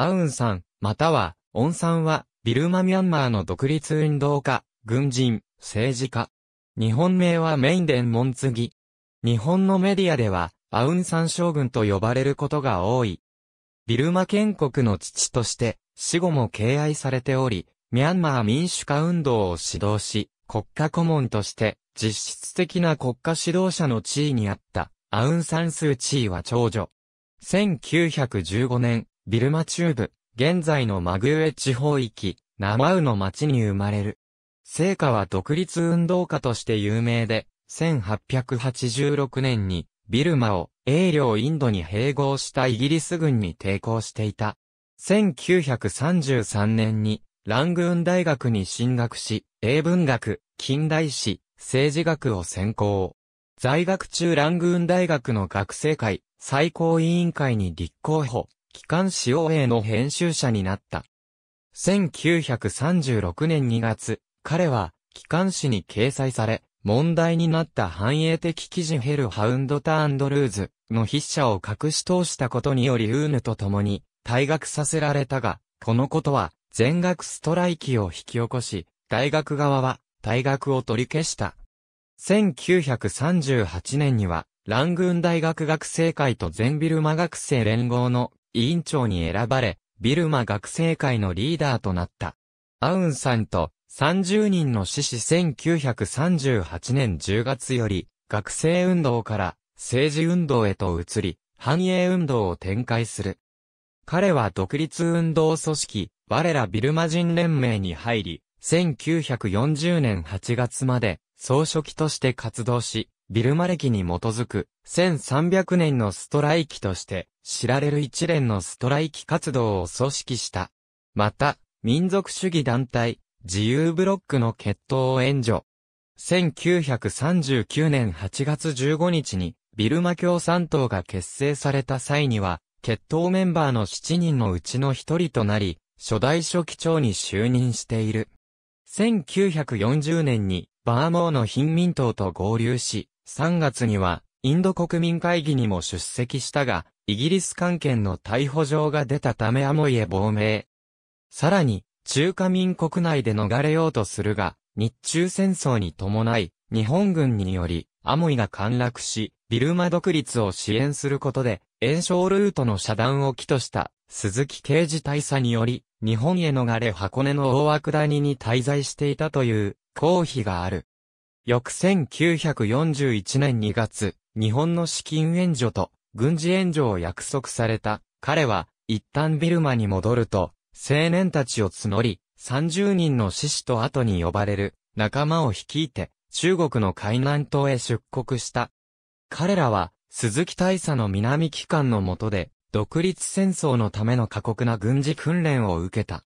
アウンさん、または、オンさんは、ビルマ・ミャンマーの独立運動家、軍人、政治家。日本名はメインデン・モンツギ。日本のメディアでは、アウンサン将軍と呼ばれることが多い。ビルマ建国の父として、死後も敬愛されており、ミャンマー民主化運動を指導し、国家顧問として、実質的な国家指導者の地位にあった、アウンサンスーチーは長女。1915年、ビルマ中部、現在のマグウェ地方域、ナマウの町に生まれる。聖火は独立運動家として有名で、1886年にビルマを英領インドに併合したイギリス軍に抵抗していた。1933年にラングーン大学に進学し、英文学、近代史、政治学を専攻。在学中ラングーン大学の学生会、最高委員会に立候補。機関使用 A の編集者になった。1936年2月、彼は、機関誌に掲載され、問題になった繁栄的記事ヘルハウンドターンドルーズの筆者を隠し通したことによりウーヌと共に退学させられたが、このことは全学ストライキを引き起こし、大学側は退学を取り消した。1938年には、ラングーン大学学生会と全ビルマ学生連合の委員長に選ばれ、ビルマ学生会のリーダーとなった。アウンさんと30人の志士1938年10月より、学生運動から政治運動へと移り、繁栄運動を展開する。彼は独立運動組織、我らビルマ人連盟に入り、1940年8月まで総書記として活動し、ビルマ歴に基づく1300年のストライキとして知られる一連のストライキ活動を組織した。また、民族主義団体、自由ブロックの決闘を援助。1939年8月15日にビルマ共産党が結成された際には、決闘メンバーの7人のうちの1人となり、初代書記長に就任している。1940年にバーモーの貧民党と合流し、3月には、インド国民会議にも出席したが、イギリス関係の逮捕状が出たためアモイへ亡命。さらに、中華民国内で逃れようとするが、日中戦争に伴い、日本軍により、アモイが陥落し、ビルマ独立を支援することで、炎症ルートの遮断を起とした、鈴木刑事大佐により、日本へ逃れ箱根の大涌谷に滞在していたという、公費がある。翌1941年2月、日本の資金援助と軍事援助を約束された。彼は、一旦ビルマに戻ると、青年たちを募り、30人の獅士と後に呼ばれる仲間を率いて、中国の海南島へ出国した。彼らは、鈴木大佐の南機関の下で、独立戦争のための過酷な軍事訓練を受けた。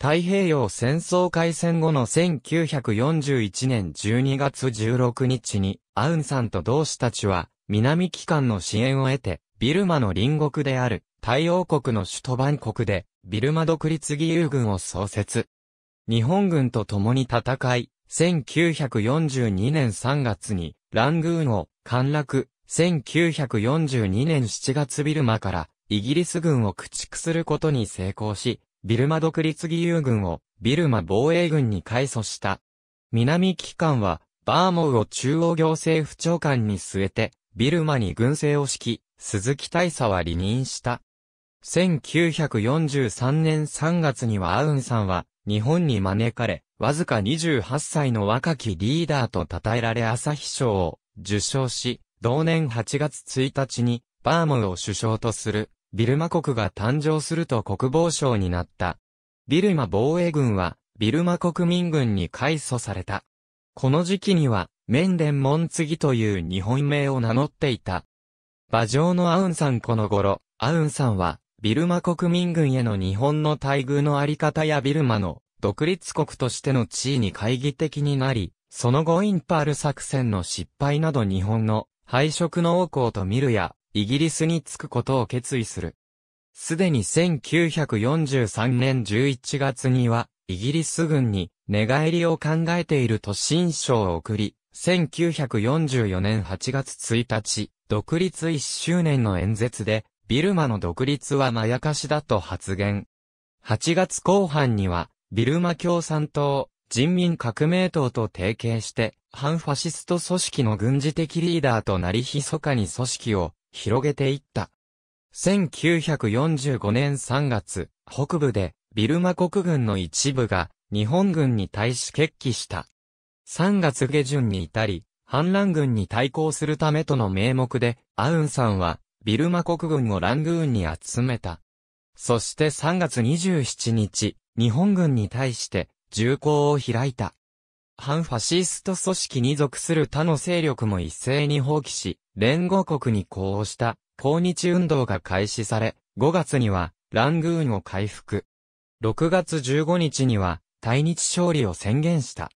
太平洋戦争開戦後の1941年12月16日に、アウンさんと同志たちは、南機関の支援を得て、ビルマの隣国である、太陽国の首都バンコクで、ビルマ独立義勇軍を創設。日本軍と共に戦い、1942年3月に、ラングーンを陥落、1942年7月ビルマから、イギリス軍を駆逐することに成功し、ビルマ独立義勇軍をビルマ防衛軍に改組した。南機関はバーモウを中央行政府長官に据えて、ビルマに軍政を敷き、鈴木大佐は離任した。1943年3月にはアウンさんは日本に招かれ、わずか28歳の若きリーダーと称えられ朝日賞を受賞し、同年8月1日にバーモウを首相とするビルマ国が誕生すると国防省になった。ビルマ防衛軍は、ビルマ国民軍に改組された。この時期には、メンデンモンツギという日本名を名乗っていた。馬上のアウンさんこの頃、アウンさんは、ビルマ国民軍への日本の待遇のあり方やビルマの独立国としての地位に懐疑的になり、その後インパール作戦の失敗など日本の敗色の王校と見るや、イギリスに着くことを決意する。すでに1943年11月には、イギリス軍に寝返りを考えていると新書を送り、1944年8月1日、独立1周年の演説で、ビルマの独立はまやかしだと発言。8月後半には、ビルマ共産党、人民革命党と提携して、反ファシスト組織の軍事的リーダーとなり密かに組織を広げていった。1945年3月、北部でビルマ国軍の一部が日本軍に対し決起した。3月下旬に至り、反乱軍に対抗するためとの名目で、アウンさんはビルマ国軍をラングーンに集めた。そして3月27日、日本軍に対して銃口を開いた。反ファシスト組織に属する他の勢力も一斉に放棄し、連合国に呼応した抗日運動が開始され、5月にはラングーンを回復。6月15日には対日勝利を宣言した。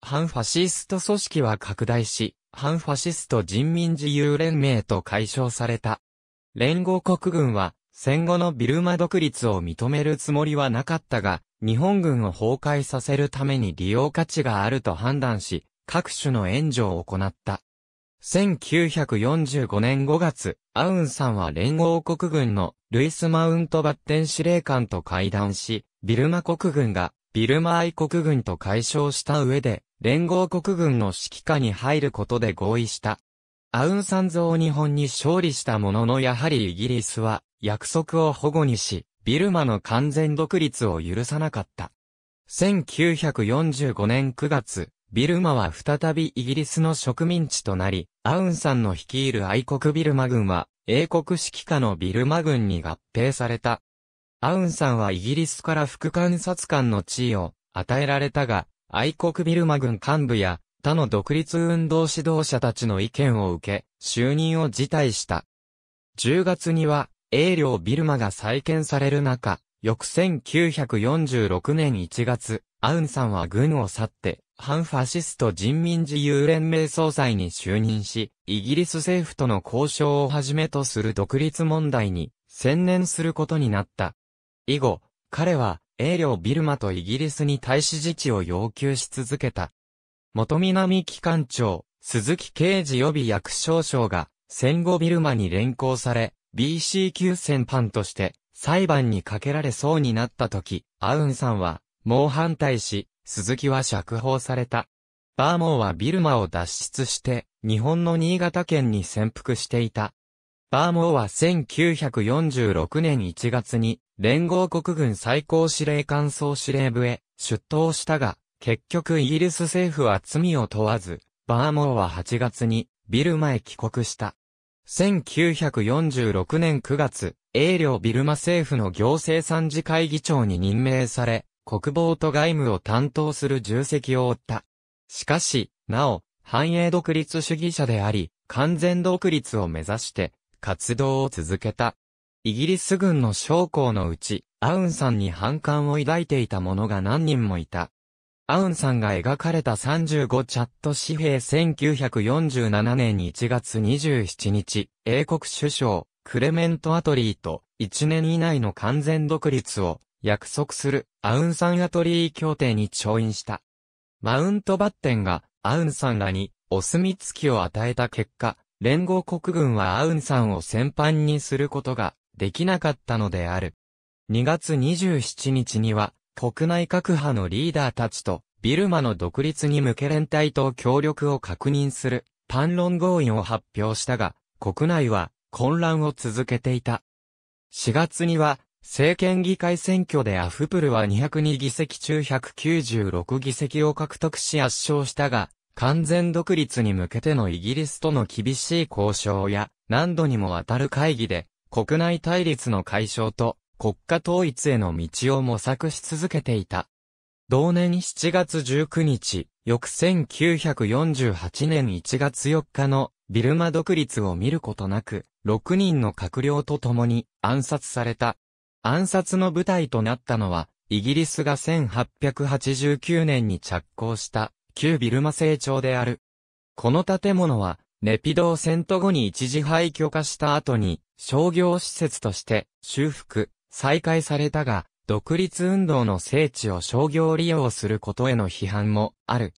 反ファシスト組織は拡大し、反ファシスト人民自由連盟と解消された。連合国軍は戦後のビルマ独立を認めるつもりはなかったが、日本軍を崩壊させるために利用価値があると判断し、各種の援助を行った。1945年5月、アウンさんは連合国軍のルイス・マウントバッテン司令官と会談し、ビルマ国軍がビルマ愛国軍と解消した上で、連合国軍の指揮下に入ることで合意した。アウンサン像日本に勝利したもののやはりイギリスは約束を保護にし、ビルマの完全独立を許さなかった。1945年9月、ビルマは再びイギリスの植民地となり、アウンさんの率いる愛国ビルマ軍は、英国指揮下のビルマ軍に合併された。アウンさんはイギリスから副監察官の地位を与えられたが、愛国ビルマ軍幹部や他の独立運動指導者たちの意見を受け、就任を辞退した。10月には英領ビルマが再建される中、翌1946年1月、アウンさんは軍を去って、反ファシスト人民自由連盟総裁に就任し、イギリス政府との交渉をはじめとする独立問題に専念することになった。以後、彼は、英領ビルマとイギリスに対し自治を要求し続けた。元南機関長、鈴木刑事予備役少将が、戦後ビルマに連行され、BC 級戦犯として裁判にかけられそうになった時、アウンさんは猛反対し、鈴木は釈放された。バーモーはビルマを脱出して、日本の新潟県に潜伏していた。バーモーは1946年1月に、連合国軍最高司令官総司令部へ出頭したが、結局イギリス政府は罪を問わず、バーモーは8月にビルマへ帰国した。1946年9月、英領ビルマ政府の行政参事会議長に任命され、国防と外務を担当する重責を負った。しかし、なお、繁栄独立主義者であり、完全独立を目指して、活動を続けた。イギリス軍の将校のうち、アウンさんに反感を抱いていた者が何人もいた。アウンさんが描かれた35チャット紙幣1947年1月27日、英国首相、クレメント・アトリーと1年以内の完全独立を約束するアウンサン・アトリー協定に調印した。マウント・バッテンがアウンさんらにお墨付きを与えた結果、連合国軍はアウンさんを戦犯にすることができなかったのである。2月27日には国内各派のリーダーたちと、ビルマの独立に向け連帯と協力を確認する、反論合意を発表したが、国内は混乱を続けていた。4月には、政権議会選挙でアフプルは202議席中196議席を獲得し圧勝したが、完全独立に向けてのイギリスとの厳しい交渉や、何度にもわたる会議で、国内対立の解消と、国家統一への道を模索し続けていた。同年7月19日、翌1948年1月4日のビルマ独立を見ることなく、6人の閣僚と共に暗殺された。暗殺の舞台となったのは、イギリスが1889年に着工した旧ビルマ成長である。この建物は、ネピドーセント後に一時廃墟化した後に商業施設として修復、再開されたが、独立運動の聖地を商業利用することへの批判もある。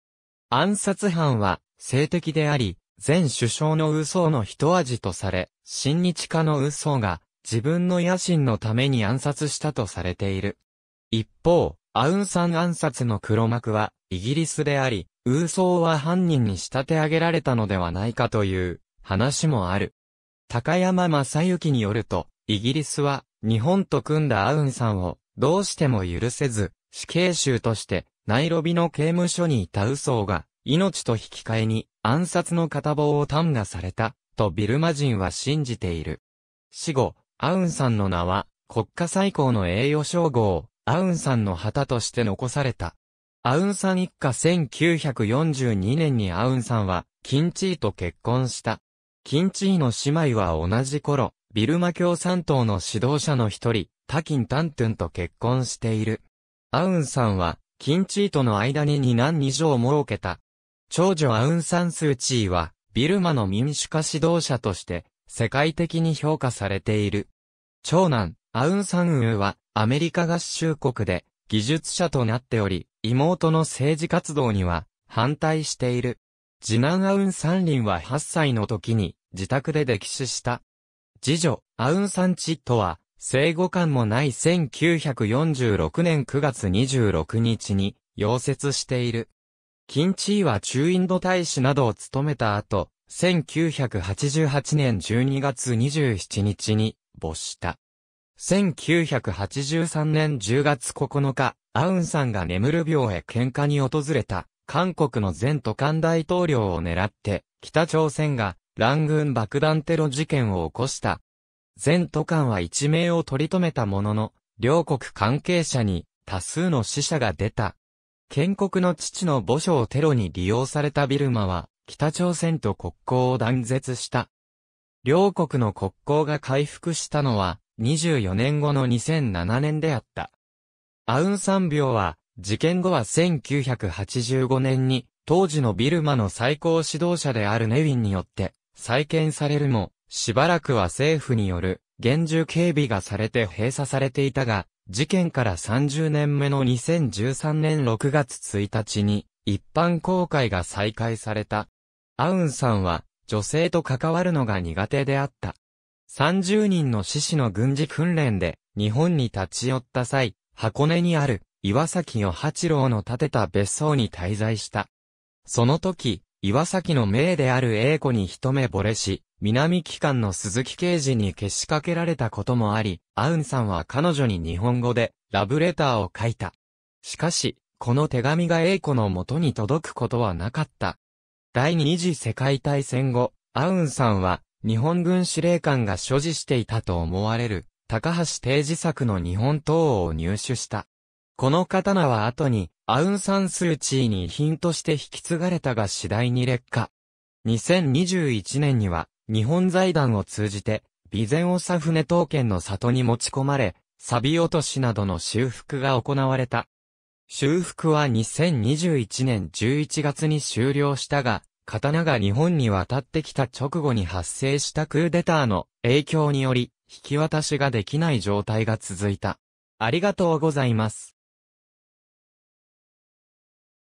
暗殺犯は、性的であり、前首相の嘘の一味とされ、親日家の嘘が、自分の野心のために暗殺したとされている。一方、アウンサン暗殺の黒幕は、イギリスであり、ウーソーは犯人に仕立て上げられたのではないかという、話もある。高山正幸によると、イギリスは、日本と組んだアウンさんを、どうしても許せず、死刑囚として、ナイロビの刑務所にいたウソが、命と引き換えに暗殺の片棒を端がされた、とビルマ人は信じている。死後、アウンさんの名は、国家最高の栄誉称号、アウンさんの旗として残された。アウンさん一家1942年にアウンさんは、キンチーと結婚した。キンチーの姉妹は同じ頃、ビルマ共産党の指導者の一人、タキン・タントゥンと結婚している。アウンさんは、キンチーとの間に2男2女を設けた。長女アウン・サン・スー・チーは、ビルマの民主化指導者として、世界的に評価されている。長男、アウン・サン・ウーは、アメリカ合衆国で、技術者となっており、妹の政治活動には、反対している。次男アウン・サンリンは8歳の時に、自宅で溺死した。次女、アウンサンチットは、生後間もない1946年9月26日に、溶接している。キンチーは中インド大使などを務めた後、1988年12月27日に没した。1983年10月9日、アウンさんが眠る病へ喧嘩に訪れた、韓国の前都韓大統領を狙って、北朝鮮が乱軍爆弾テロ事件を起こした。前都官は一命を取り留めたものの、両国関係者に多数の死者が出た。建国の父の墓所をテロに利用されたビルマは、北朝鮮と国交を断絶した。両国の国交が回復したのは、24年後の2007年であった。アウンサン病は、事件後は1985年に、当時のビルマの最高指導者であるネウィンによって、再建されるも、しばらくは政府による厳重警備がされて閉鎖されていたが、事件から30年目の2013年6月1日に一般公開が再開された。アウンさんは女性と関わるのが苦手であった。30人の獅子の軍事訓練で日本に立ち寄った際、箱根にある岩崎与八郎の建てた別荘に滞在した。その時、岩崎の命である英子に一目惚れし、南機関の鈴木刑事にけしかけられたこともあり、アウンさんは彼女に日本語でラブレターを書いた。しかし、この手紙が英子の元に届くことはなかった。第二次世界大戦後、アウンさんは日本軍司令官が所持していたと思われる高橋定治作の日本刀を入手した。この刀は後に、アウンサンスーチーに遺品として引き継がれたが次第に劣化。2021年には、日本財団を通じて、備前長船刀剣の里に持ち込まれ、錆落としなどの修復が行われた。修復は2021年11月に終了したが、刀が日本に渡ってきた直後に発生したクーデターの影響により、引き渡しができない状態が続いた。ありがとうございます。